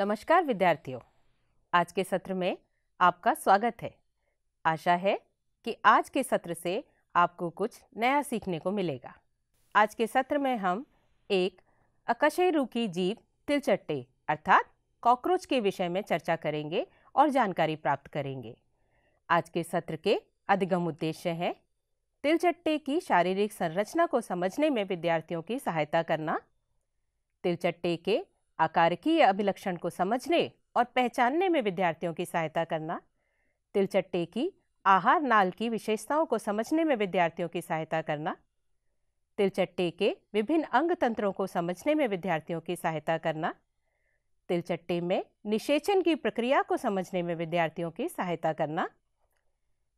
नमस्कार विद्यार्थियों आज के सत्र में आपका स्वागत है आशा है कि आज के सत्र से आपको कुछ नया सीखने को मिलेगा आज के सत्र में हम एक अकशय रूखी जीव तिलचट्टे अर्थात कॉकरोच के विषय में चर्चा करेंगे और जानकारी प्राप्त करेंगे आज के सत्र के अधिगम उद्देश्य हैं तिलचट्टे की शारीरिक संरचना को समझने में विद्यार्थियों की सहायता करना तिलचट्टे के आकारकीय अभिलक्षण को समझने और पहचानने में विद्यार्थियों की सहायता करना तिलचट्टे की आहार नाल की विशेषताओं को समझने में विद्यार्थियों की सहायता करना तिलचट्टे के विभिन्न अंग तंत्रों को समझने में विद्यार्थियों की सहायता करना तिलचट्टे में निषेचन की प्रक्रिया को समझने में विद्यार्थियों की सहायता करना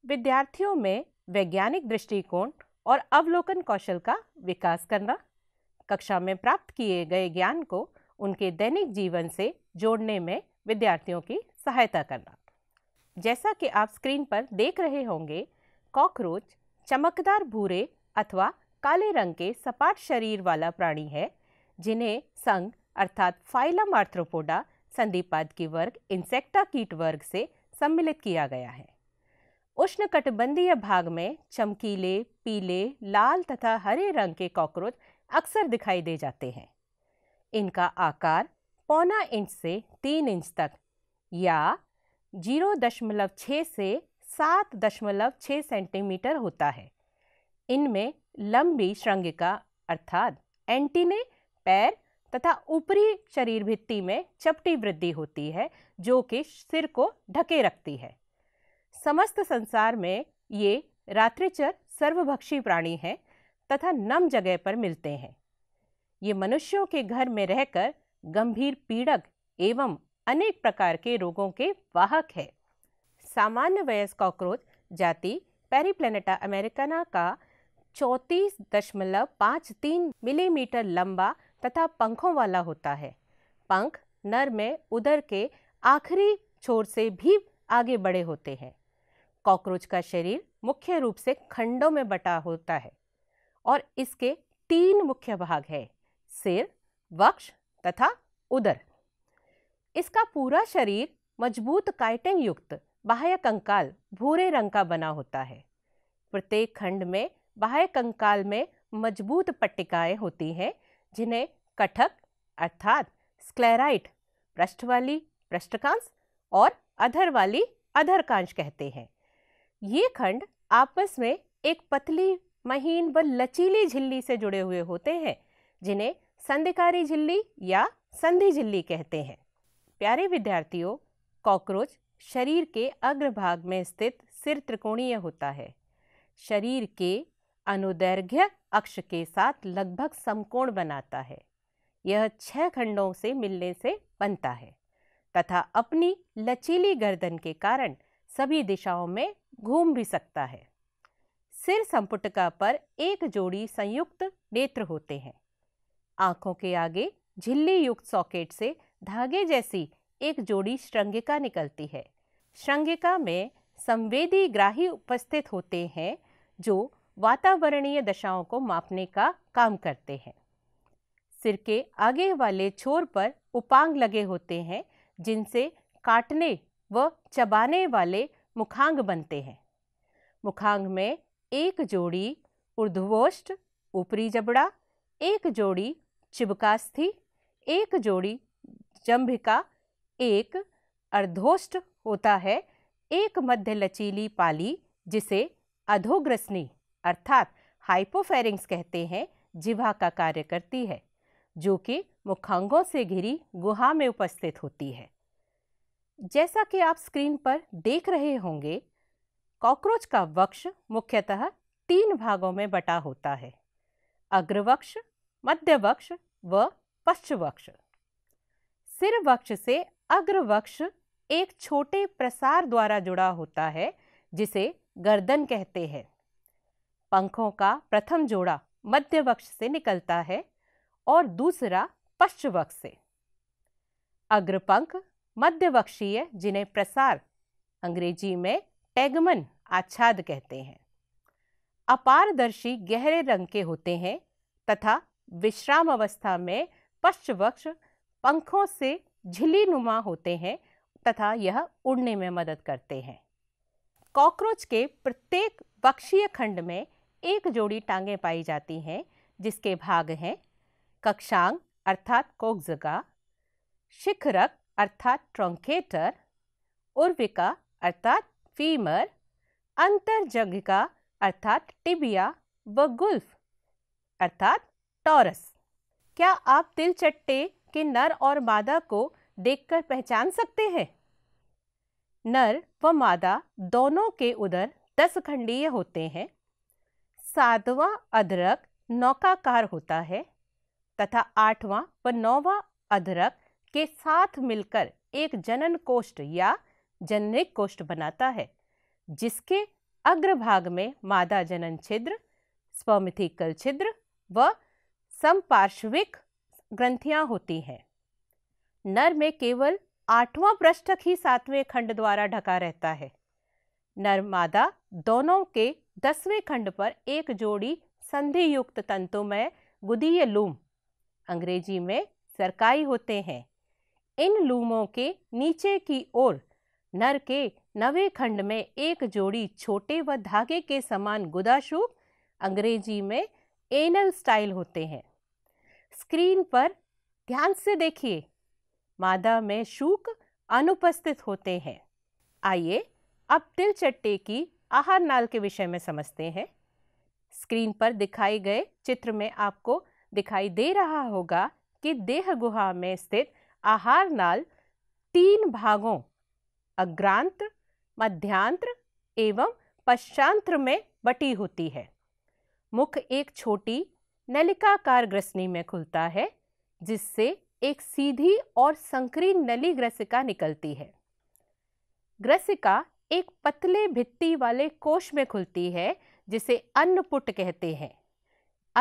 विद्यार्थियों में वैज्ञानिक दृष्टिकोण और अवलोकन कौशल का विकास करना कक्षा में प्राप्त किए गए ज्ञान को उनके दैनिक जीवन से जोड़ने में विद्यार्थियों की सहायता करना जैसा कि आप स्क्रीन पर देख रहे होंगे कॉकरोच चमकदार भूरे अथवा काले रंग के सपाट शरीर वाला प्राणी है जिन्हें संघ अर्थात फाइलम आर्थ्रोपोडा संधिपाद की वर्ग इंसेक्टा कीट वर्ग से सम्मिलित किया गया है उष्णकटिबंधीय भाग में चमकीले पीले लाल तथा हरे रंग के कॉकरोच अक्सर दिखाई दे जाते हैं इनका आकार पौना इंच से तीन इंच तक या जीरो दशमलव छः से सात दशमलव छः सेंटीमीटर होता है इनमें लंबी श्रृंगिका अर्थात एंटीने पैर तथा ऊपरी शरीर भित्ति में चपटी वृद्धि होती है जो कि सिर को ढके रखती है समस्त संसार में ये रात्रिचर सर्वभक्षी प्राणी हैं तथा नम जगह पर मिलते हैं ये मनुष्यों के घर में रहकर गंभीर पीड़क एवं अनेक प्रकार के रोगों के वाहक है सामान्य वयस्क कॉकरोच जाति पेरीप्लेनेटा अमेरिकाना का चौंतीस दशमलव पाँच तीन मिलीमीटर लंबा तथा पंखों वाला होता है पंख नर में उदर के आखिरी छोर से भी आगे बड़े होते हैं कॉकरोच का शरीर मुख्य रूप से खंडों में बटा होता है और इसके तीन मुख्य भाग हैं सिर वक्ष तथा उदर इसका पूरा शरीर मजबूत काइटन युक्त बाह्य कंकाल भूरे रंग का बना होता है प्रत्येक खंड में बाह्य कंकाल में मजबूत पट्टिकाएं होती हैं जिन्हें कठक अर्थात स्क्लेराइट वाली पृष्ठकांश और अधर वाली अधरकांश कहते हैं ये खंड आपस में एक पतली महीन व लचीली झिल्ली से जुड़े हुए होते हैं जिन्हें संधिकारी झिल्ली या संधि झिल्ली कहते हैं प्यारे विद्यार्थियों कॉकरोच शरीर के अग्रभाग में स्थित सिर त्रिकोणीय होता है शरीर के अनुदैर्घ्य अक्ष के साथ लगभग समकोण बनाता है यह छह खंडों से मिलने से बनता है तथा अपनी लचीली गर्दन के कारण सभी दिशाओं में घूम भी सकता है सिर संपुटका पर एक जोड़ी संयुक्त नेत्र होते हैं आंखों के आगे झिल्ली युक्त सॉकेट से धागे जैसी एक जोड़ी श्रृंगिका निकलती है श्रृंगिका में संवेदी ग्राही उपस्थित होते हैं जो वातावरणीय दशाओं को मापने का काम करते हैं सिर के आगे वाले छोर पर उपांग लगे होते हैं जिनसे काटने व चबाने वाले मुखांग बनते हैं मुखांग में एक जोड़ी ऊर्ध्वोष्ठ ऊपरी जबड़ा एक जोड़ी चिबकास्थी एक जोड़ी जम्भिका एक अर्धोष्ट होता है एक मध्य लचीली पाली जिसे अधोग्रसनी अर्थात हाइपोफेरिंग्स कहते हैं जिभा का कार्य करती है जो कि मुखांगों से घिरी गुहा में उपस्थित होती है जैसा कि आप स्क्रीन पर देख रहे होंगे कॉकरोच का वक्ष मुख्यतः तीन भागों में बटा होता है अग्रवक्ष मध्य वक्ष व पश्चवक्ष सिर वक्ष से अग्रवक्ष एक छोटे प्रसार द्वारा जुड़ा होता है जिसे गर्दन कहते हैं पंखों का प्रथम जोड़ा मध्य वक्ष से निकलता है और दूसरा पश्चवक्ष से अग्रपंख मध्यवक्षीय जिन्हें प्रसार अंग्रेजी में टैगमन आच्छाद कहते हैं अपारदर्शी गहरे रंग के होते हैं तथा विश्राम अवस्था में पश्चवक्ष पंखों से झिली नुमा होते हैं तथा यह उड़ने में मदद करते हैं कॉकरोच के प्रत्येक वक्षीय खंड में एक जोड़ी टांगें पाई जाती हैं जिसके भाग हैं कक्षांग अर्थात कोग्जगा शिखरक अर्थात ट्रंकेटर उर्विका अर्थात फीमर अंतरजगिका अर्थात टिबिया व गुल्फ अर्थात टॉरस क्या आप तिल चट्टे के नर और मादा को देखकर पहचान सकते हैं नर व मादा दोनों के उदर दस खंडीय होते हैं सातवां अधरक नौकाकार होता है तथा आठवां व नौवां अधरक के साथ मिलकर एक जनन कोष्ठ या जननिक कोष्ठ बनाता है जिसके अग्रभाग में मादा जनन छिद्र स्वमिथिकल छिद्र व समपार्श्विक ग्रंथियां होती हैं नर में केवल आठवां पृष्ठक ही सातवें खंड द्वारा ढका रहता है नर मादा दोनों के दसवें खंड पर एक जोड़ी संधि युक्त तंतु में गुदीय लूम अंग्रेजी में सरकाई होते हैं इन लूमों के नीचे की ओर नर के नवे खंड में एक जोड़ी छोटे व धागे के समान गुदाशु अंग्रेजी में एनल स्टाइल होते हैं स्क्रीन पर ध्यान से देखिए मादा में शुक अनुपस्थित होते हैं आइए अब तिल चट्टे की आहार नाल के विषय में समझते हैं स्क्रीन पर दिखाए गए चित्र में आपको दिखाई दे रहा होगा कि देह गुहा में स्थित आहार नाल तीन भागों अग्रांत्र मध्यांत्र एवं पश्चांत्र में बटी होती है मुख एक छोटी नलिकाकार ग्रसनी में खुलता है जिससे एक सीधी और संकरी नली ग्रसिका निकलती है ग्रसिका एक पतले भित्ति वाले कोश में खुलती है जिसे अन्नपुट कहते हैं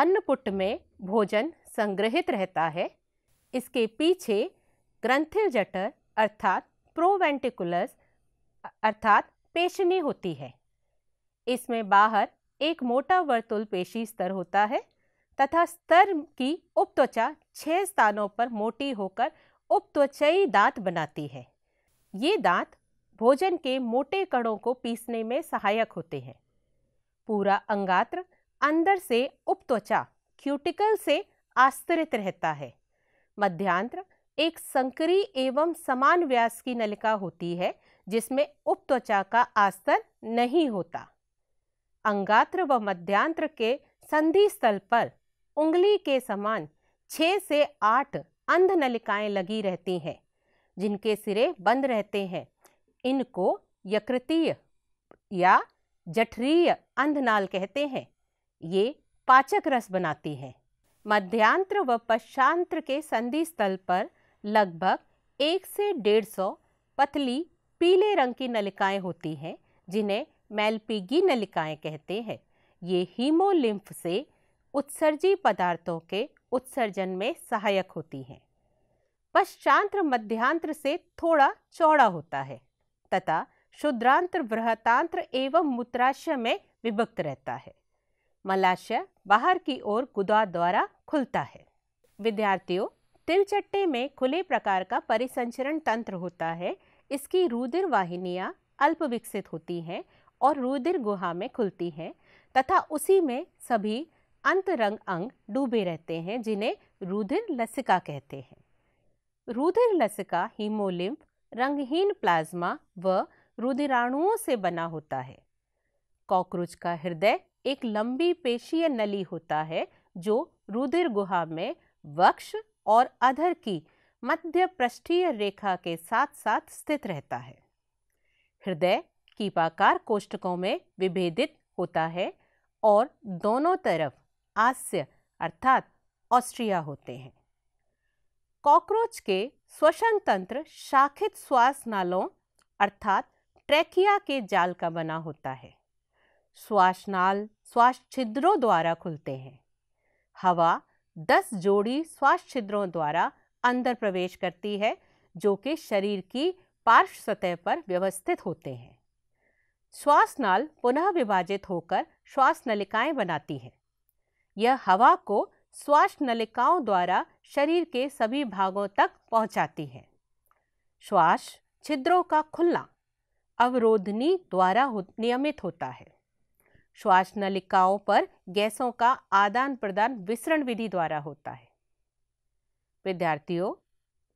अन्नपुट में भोजन संग्रहित रहता है इसके पीछे ग्रंथिल जटर अर्थात प्रोवेंटिकुलस अर्थात पेशनी होती है इसमें बाहर एक मोटा वर्तुल पेशी स्तर होता है तथा स्तर की उपत्वचा छह स्थानों पर मोटी होकर उपत्वचयी दांत बनाती है ये दांत भोजन के मोटे कणों को पीसने में सहायक होते हैं पूरा अंगात्र अंदर से उपत्वचा क्यूटिकल से आस्तरित रहता है मध्यांत्र एक संकरी एवं समान व्यास की नलिका होती है जिसमें उपत्वचा का आस्तर नहीं होता अंगात्र व मध्यांत्र के संधि स्थल पर उंगली के समान छः से आठ अंध नलिकाएं लगी रहती हैं जिनके सिरे बंद रहते हैं इनको यकृतीय या जठरीय अंधनाल कहते हैं ये पाचक रस बनाती हैं मध्यांत्र व पश्चांत्र के संधि स्थल पर लगभग एक से डेढ़ सौ पतली पीले रंग की नलिकाएं होती हैं जिन्हें मैलपीगी नलिकाएं कहते हैं ये हीमोलिम्फ से उत्सर्जी पदार्थों के उत्सर्जन में सहायक होती हैं पश्चांत्र मध्यांत्र से थोड़ा चौड़ा होता है तथा शुद्रांत्र बृहतांत्र एवं मूत्राशय में विभक्त रहता है मलाशय बाहर की ओर गुदा द्वारा खुलता है विद्यार्थियों तिलचट्टे में खुले प्रकार का परिसंचरण तंत्र होता है इसकी रुधिर वाहिनियाँ अल्प विकसित होती हैं और रुधिर गुहा में खुलती हैं तथा उसी में सभी अंतरंग अंग डूबे रहते हैं जिन्हें रुधिर लसिका कहते हैं रुधिर लसिका हीमोलिम्फ रंगहीन प्लाज्मा व रुधिराणुओं से बना होता है कॉकरोच का हृदय एक लंबी पेशीय नली होता है जो रुधिर गुहा में वक्ष और अधर की मध्य पृष्ठीय रेखा के साथ साथ स्थित रहता है हृदय कीपाकार कोष्टकों में विभेदित होता है और दोनों तरफ आस्य अर्थात ऑस्ट्रिया होते हैं कॉकरोच के श्वसन तंत्र शाखित श्वास नालों अर्थात ट्रैकिया के जाल का बना होता है श्वास नाल श्वास छिद्रों द्वारा खुलते हैं हवा दस जोड़ी श्वास छिद्रों द्वारा अंदर प्रवेश करती है जो कि शरीर की पार्श्व सतह पर व्यवस्थित होते हैं श्वास नाल पुनः विभाजित होकर श्वास नलिकाएं बनाती है यह हवा को श्वास नलिकाओं द्वारा शरीर के सभी भागों तक पहुंचाती है श्वास छिद्रों का खुलना अवरोधनी द्वारा हो, नियमित होता है श्वास नलिकाओं पर गैसों का आदान प्रदान विसरण विधि द्वारा होता है विद्यार्थियों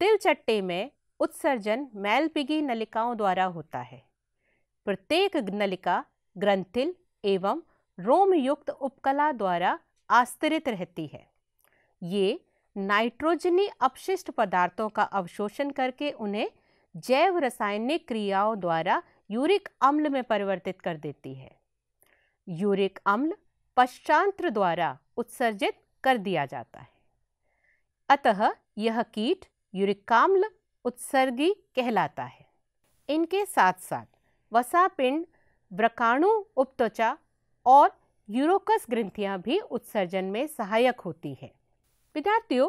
तिलचट्टे में उत्सर्जन मैलपिगी नलिकाओं द्वारा होता है प्रत्येक नलिका ग्रंथिल एवं रोमयुक्त उपकला द्वारा आस्तरित रहती है ये नाइट्रोजनी अपशिष्ट पदार्थों का अवशोषण करके उन्हें जैव रासायनिक क्रियाओं द्वारा यूरिक अम्ल में परिवर्तित कर देती है यूरिक अम्ल पश्चांत्र द्वारा उत्सर्जित कर दिया जाता है अतः यह कीट यूरिकाम्ल उत्सर्गी कहलाता है इनके साथ साथ वसापिंड वृकाणु उपत्वचा और यूरोकस ग्रंथियां भी उत्सर्जन में सहायक होती है विद्यार्थियों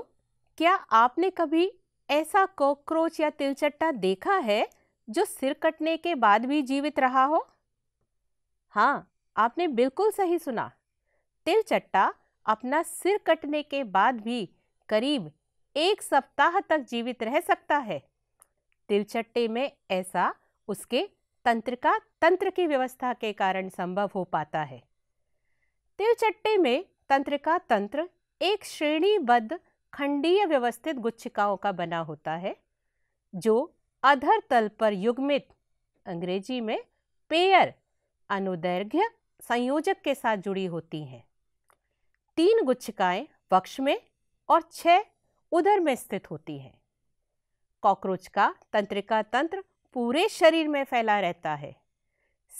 क्या आपने कभी ऐसा कॉकरोच या तिलचट्टा देखा है जो सिर कटने के बाद भी जीवित रहा हो हाँ आपने बिल्कुल सही सुना तिलचट्टा अपना सिर कटने के बाद भी करीब एक सप्ताह तक जीवित रह सकता है तिलचट्टे में ऐसा उसके तंत्रिका तंत्र की व्यवस्था के कारण संभव हो पाता है तिलचट्टे में तंत्रिका तंत्र एक श्रेणीबद्ध खंडीय व्यवस्थित गुच्छिकाओं का बना होता है जो अधर तल पर युग्मित अंग्रेजी में पेयर अनुदैर्घ्य संयोजक के साथ जुड़ी होती हैं तीन गुच्छिकाएं वक्ष में और छह उधर में स्थित होती हैं कॉकरोच का तंत्रिका तंत्र पूरे शरीर में फैला रहता है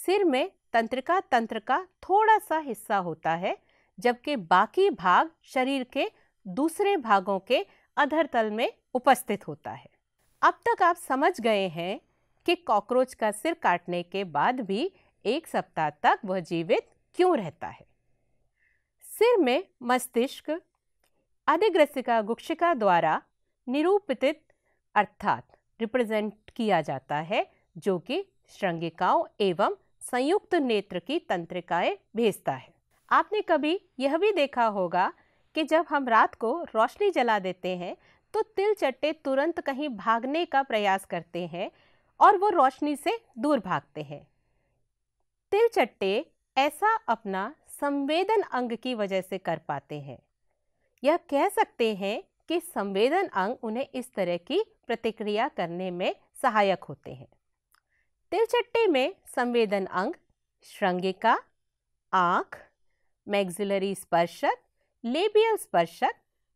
सिर में तंत्रिका तंत्र का थोड़ा सा हिस्सा होता है जबकि बाकी भाग शरीर के दूसरे भागों के अधर तल में उपस्थित होता है अब तक आप समझ गए हैं कि कॉकरोच का सिर काटने के बाद भी एक सप्ताह तक वह जीवित क्यों रहता है सिर में मस्तिष्क अधिग्रसिका गुक्षिका द्वारा निरूपित अर्थात रिप्रेजेंट किया जाता है जो कि श्रृंगिकाओं एवं संयुक्त नेत्र की तंत्रिकाएं भेजता है आपने कभी यह भी देखा होगा कि जब हम रात को रोशनी जला देते हैं तो तिल चट्टे तुरंत कहीं भागने का प्रयास करते हैं और वो रोशनी से दूर भागते हैं तिल चट्टे ऐसा अपना संवेदन अंग की वजह से कर पाते हैं यह कह सकते हैं कि संवेदन अंग उन्हें इस तरह की प्रतिक्रिया करने में सहायक होते हैं तिलचट्टे में संवेदन अंग श्रृंगिका आँख मैग्जिलरी स्पर्शक लेबियल स्पर्शक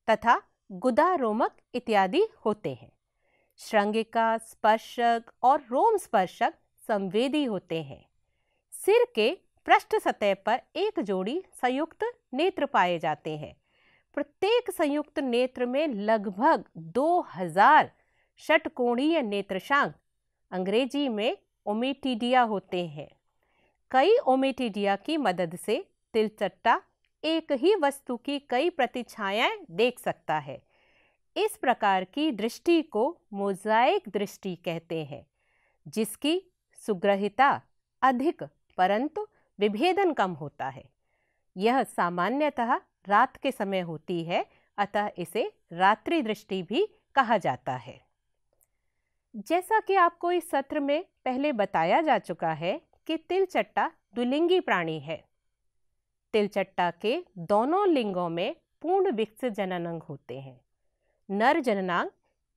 तथा गुदा रोमक इत्यादि होते हैं श्रृंगिका स्पर्शक और रोम स्पर्शक संवेदी होते हैं सिर के पृष्ठ सतह पर एक जोड़ी संयुक्त नेत्र पाए जाते हैं प्रत्येक संयुक्त नेत्र में लगभग 2000 षटकोणीय नेत्रशांग अंग्रेजी में ओमेटिडिया होते हैं कई ओमेटिडिया की मदद से तिलचट्टा एक ही वस्तु की कई प्रतिछायाएं देख सकता है इस प्रकार की दृष्टि को मोजाइक दृष्टि कहते हैं जिसकी सुग्रहिता अधिक परंतु विभेदन कम होता है यह सामान्यतः रात के समय होती है अतः इसे रात्रि दृष्टि भी कहा जाता है जैसा कि आपको इस सत्र में पहले बताया जा चुका है कि तिलचट्टा द्विलिंगी प्राणी है तिलचट्टा के दोनों लिंगों में पूर्ण विकसित जननांग होते हैं नर जननांग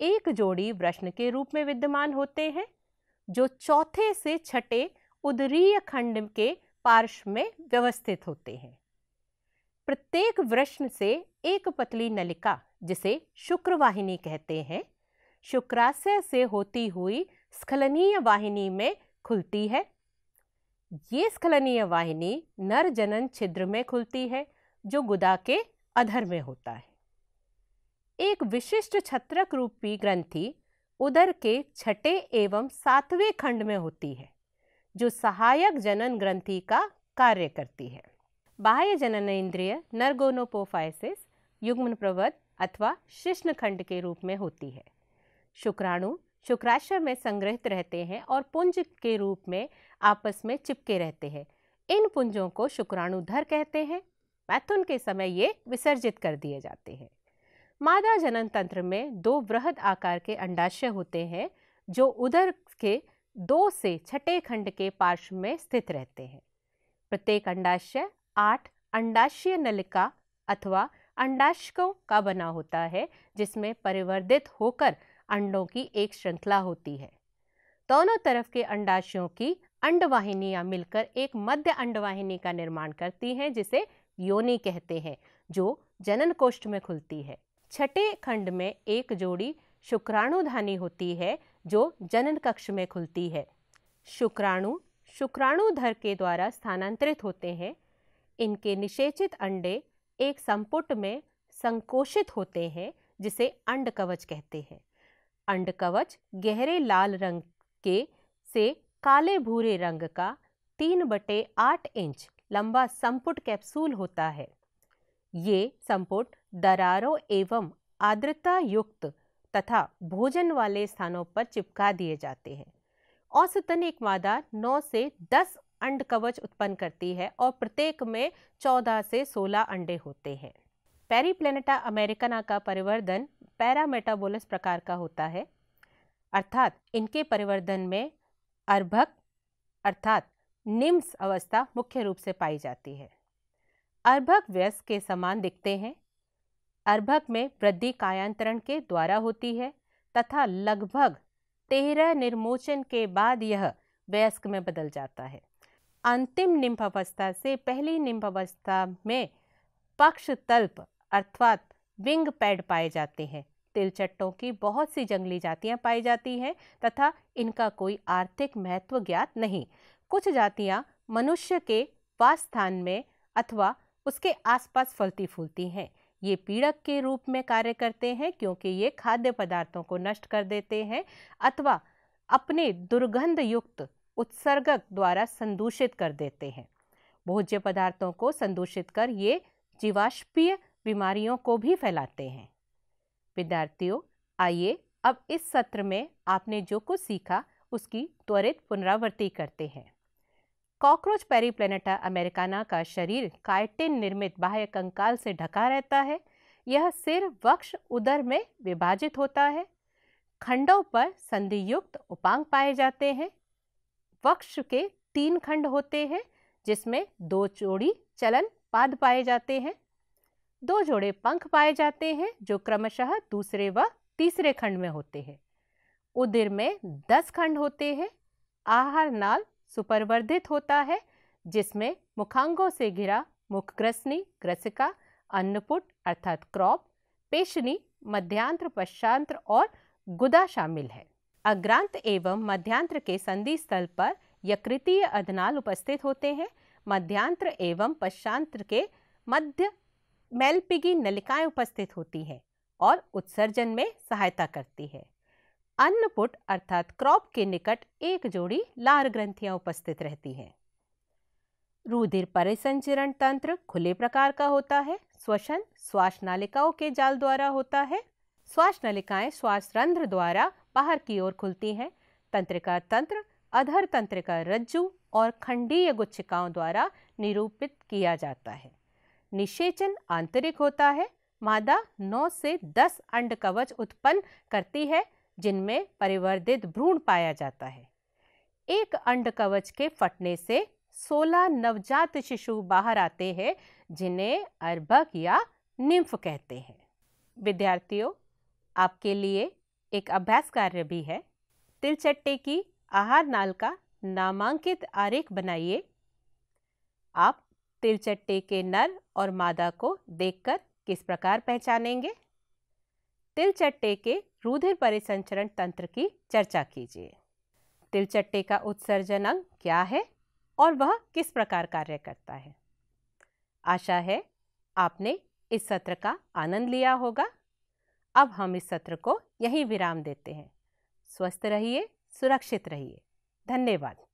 एक जोड़ी वृष्ण के रूप में विद्यमान होते हैं जो चौथे से छठे उदरीय खंड के पार्श्व में व्यवस्थित होते हैं प्रत्येक वृष्ण से एक पतली नलिका जिसे शुक्रवाहिनी कहते हैं शुक्राशय से होती हुई स्खलनीय वाहिनी में खुलती है ये स्खलनीय वाहिनी नर जनन छिद्र में खुलती है जो गुदा के अधर में होता है एक विशिष्ट छत्रक रूपी ग्रंथि उदर के छठे एवं सातवें खंड में होती है जो सहायक जनन ग्रंथि का कार्य करती है बाह्य जनन इंद्रिय नरगोनोपोफाइसिस युग्मन प्रवत अथवा शिष्ण खंड के रूप में होती है शुक्राणु शुक्राशय में संग्रहित रहते हैं और पुंज के रूप में आपस में चिपके रहते हैं इन पुंजों को शुक्राणुधर कहते हैं मैथुन के समय ये विसर्जित कर दिए जाते हैं मादा जनन तंत्र में दो वृहद आकार के अंडाशय होते हैं जो उधर के दो से छठे खंड के पार्श्व में स्थित रहते हैं प्रत्येक अंडाशय आठ अंडाशय नलिका अथवा अंडाशकों का बना होता है जिसमें परिवर्धित होकर अंडों की एक श्रृंखला होती है दोनों तरफ के अंडाशयों की अंडवाहिनियां मिलकर एक मध्य अंडवाहिनी का निर्माण करती हैं जिसे योनि कहते हैं जो जनन कोष्ठ में खुलती है छठे खंड में एक जोड़ी शुक्राणुधानी होती है जो जनन कक्ष में खुलती है शुक्राणु शुक्राणुधर के द्वारा स्थानांतरित होते हैं इनके निषेचित अंडे एक संपुट में संकोषित होते हैं जिसे अंड कवच कहते हैं अंडकवच गहरे लाल रंग के से काले भूरे रंग का तीन बटे आठ इंच लंबा संपुट कैप्सूल होता है ये संपुट दरारों एवं आर्द्रता युक्त तथा भोजन वाले स्थानों पर चिपका दिए जाते हैं औसतन एक मादा 9 से 10 अंड कवच उत्पन्न करती है और प्रत्येक में 14 से 16 अंडे होते हैं प्लेनेटा अमेरिकना का परिवर्धन पैरामेटाबोलस प्रकार का होता है अर्थात इनके परिवर्धन में अर्भक अर्थात निम्स अवस्था मुख्य रूप से पाई जाती है अर्भक व्यस्क के समान दिखते हैं अर्भक में वृद्धि कायांतरण के द्वारा होती है तथा लगभग तेरह निर्मोचन के बाद यह वयस्क में बदल जाता है अंतिम निम्फ अवस्था से पहली निम्फ अवस्था में पक्ष तल्प अर्थात विंग पैड पाए जाते हैं तिलचट्टों की बहुत सी जंगली जातियां पाई जाती हैं तथा इनका कोई आर्थिक महत्व ज्ञात नहीं कुछ जातियां मनुष्य के वास स्थान में अथवा उसके आसपास फलती फूलती हैं ये पीड़क के रूप में कार्य करते हैं क्योंकि ये खाद्य पदार्थों को नष्ट कर देते हैं अथवा अपने दुर्गंध युक्त उत्सर्गक द्वारा संदूषित कर देते हैं भोज्य पदार्थों को संदूषित कर ये जीवाश्पीय बीमारियों को भी फैलाते हैं विद्यार्थियों आइए अब इस सत्र में आपने जो कुछ सीखा उसकी त्वरित पुनरावृत्ति करते हैं कॉकरोच पेरीप्लेनेटा अमेरिकाना का शरीर काइटिन निर्मित बाह्य कंकाल से ढका रहता है यह सिर वक्ष उदर में विभाजित होता है खंडों पर संधियुक्त उपांग पाए जाते हैं वक्ष के तीन खंड होते हैं जिसमें दो चोड़ी चलन पाद पाए जाते हैं दो जोड़े पंख पाए जाते हैं जो क्रमशः दूसरे व तीसरे खंड में होते हैं उदिर में दस खंड होते हैं आहार नाल सुपरवर्धित होता है जिसमें मुखांगों से घिरा मुखग्रसनी ग्रसिका अन्नपुट अर्थात क्रॉप पेशनी मध्यांत्र पश्चांत्र और गुदा शामिल है अग्रांत एवं मध्यांत्र के संधि स्थल पर यकृतीय अधनाल उपस्थित होते हैं मध्यांत्र एवं पश्चांत्र के मध्य मेलपिगी नलिकाएं उपस्थित होती हैं और उत्सर्जन में सहायता करती है अन्नपुट अर्थात क्रॉप के निकट एक जोड़ी लार ग्रंथियां उपस्थित रहती हैं रुधिर परिसंचरण तंत्र खुले प्रकार का होता है श्वसन श्वास नालिकाओं के जाल द्वारा होता है श्वास नलिकाएं श्वास रंध्र द्वारा बाहर की ओर खुलती हैं तंत्रिका तंत्र अधर तंत्रिका रज्जु और खंडीय गुच्छिकाओं द्वारा निरूपित किया जाता है निषेचन आंतरिक होता है मादा 9 से 10 अंड कवच उत्पन्न करती है जिनमें परिवर्धित भ्रूण पाया जाता है एक अंड कवच के फटने से 16 नवजात शिशु बाहर आते हैं जिन्हें अर्भक या निम्फ कहते हैं विद्यार्थियों आपके लिए एक अभ्यास कार्य भी है तिलचट्टे की आहार नाल का नामांकित आरेख बनाइए आप तिरचट्टे के नर और मादा को देखकर किस प्रकार पहचानेंगे तिलचट्टे के रुधिर परिसंचरण तंत्र की चर्चा कीजिए तिलचट्टे का उत्सर्जन अंग क्या है और वह किस प्रकार कार्य करता है आशा है आपने इस सत्र का आनंद लिया होगा अब हम इस सत्र को यहीं विराम देते हैं स्वस्थ रहिए सुरक्षित रहिए धन्यवाद